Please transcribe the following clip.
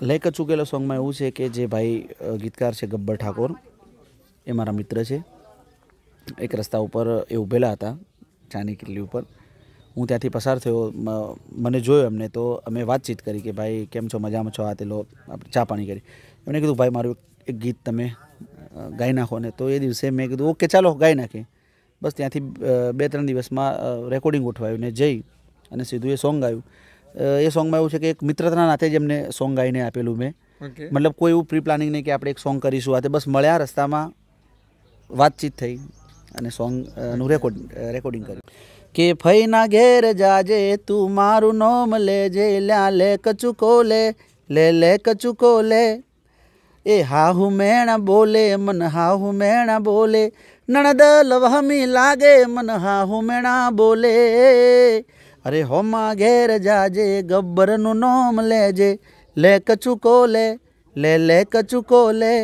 lake ચૂકેલા સોંગમાં એવું છે કે જે ભાઈ ગીતકાર છે ગબ્બર ઠાકોર એ મારા મિત્ર છે એક રસ્તા ઉપર એ ઊભેલા હતા ચાની કિલ્લી ઉપર હું ત્યાંથી પસાર થયો મને જોયો એમને તો અમે વાતચીત કરી કે ભાઈ કેમ છો મજામાં છો આ તે લો આપણે ચા પાણી કરી એમણે કીધું ભાઈ મારું એક ગીત તમે ગાઈ નાખો ને તો એ દિવસે મેં કીધું ઓકે ચાલો ગાઈ નાખીએ બસ ત્યાંથી બે ત્રણ દિવસમાં રેકોર્ડિંગ ઉઠવાયું ને જઈ અને સીધું એ સોંગ ગાયું એ સોંગમાં એવું છે કે એક મિત્રતાના નાતે જ એમને સોંગ ગાઈને આપેલું મેં મતલબ કોઈ એવું પ્રી પ્લાનિંગ નહીં કે આપણે એક સોંગ કરીશું આ તે બસ મળ્યા રસ્તામાં વાતચીત થઈ અને સોંગનું રેકોર્ડ રેકોર્ડિંગ કર્યું કે ફઈના ઘેર જાજે તું મારું નોમ લેજે લ્યા લે કચુકો લે લે લે કચુકો લે એ હાહુ મેણા બોલે મન હાહુ મેણા બોલે નણદ લવહમી લાગે મન હાહુ મેણા બોલે અરે હોમાં ઘેર જાજે ગબ્બરનું નોમ લેજે લે કચુકો લે લે લે કચુકો લે